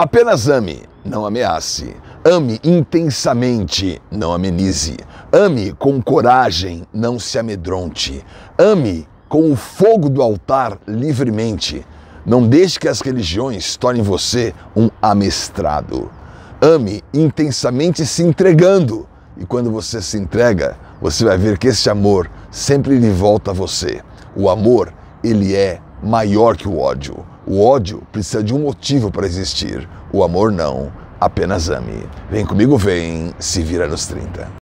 Apenas ame, não ameace. Ame intensamente, não amenize. Ame com coragem, não se amedronte. Ame com o fogo do altar livremente. Não deixe que as religiões tornem você um amestrado. Ame intensamente se entregando. E quando você se entrega, você vai ver que esse amor sempre lhe volta a você. O amor, ele é maior que o ódio. O ódio precisa de um motivo para existir. O amor não. Apenas ame. Vem comigo, vem se vira nos 30.